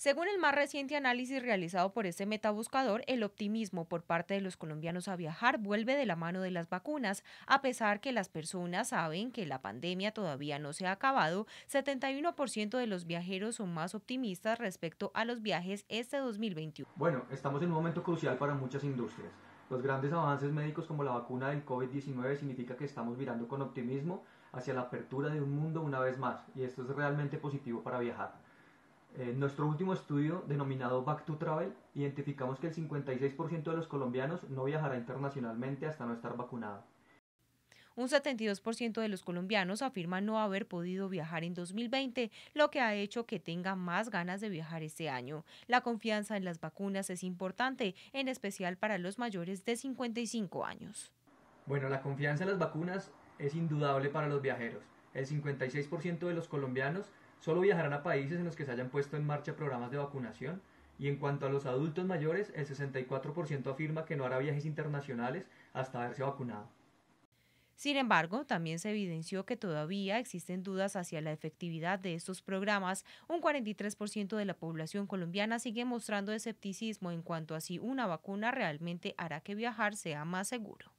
Según el más reciente análisis realizado por este metabuscador, el optimismo por parte de los colombianos a viajar vuelve de la mano de las vacunas. A pesar que las personas saben que la pandemia todavía no se ha acabado, 71% de los viajeros son más optimistas respecto a los viajes este 2021. Bueno, estamos en un momento crucial para muchas industrias. Los grandes avances médicos como la vacuna del COVID-19 significa que estamos mirando con optimismo hacia la apertura de un mundo una vez más y esto es realmente positivo para viajar. En eh, nuestro último estudio, denominado Back to Travel, identificamos que el 56% de los colombianos no viajará internacionalmente hasta no estar vacunado. Un 72% de los colombianos afirma no haber podido viajar en 2020, lo que ha hecho que tenga más ganas de viajar este año. La confianza en las vacunas es importante, en especial para los mayores de 55 años. Bueno, la confianza en las vacunas es indudable para los viajeros. El 56% de los colombianos Solo viajarán a países en los que se hayan puesto en marcha programas de vacunación y en cuanto a los adultos mayores, el 64% afirma que no hará viajes internacionales hasta haberse vacunado. Sin embargo, también se evidenció que todavía existen dudas hacia la efectividad de estos programas. Un 43% de la población colombiana sigue mostrando escepticismo en cuanto a si una vacuna realmente hará que viajar sea más seguro.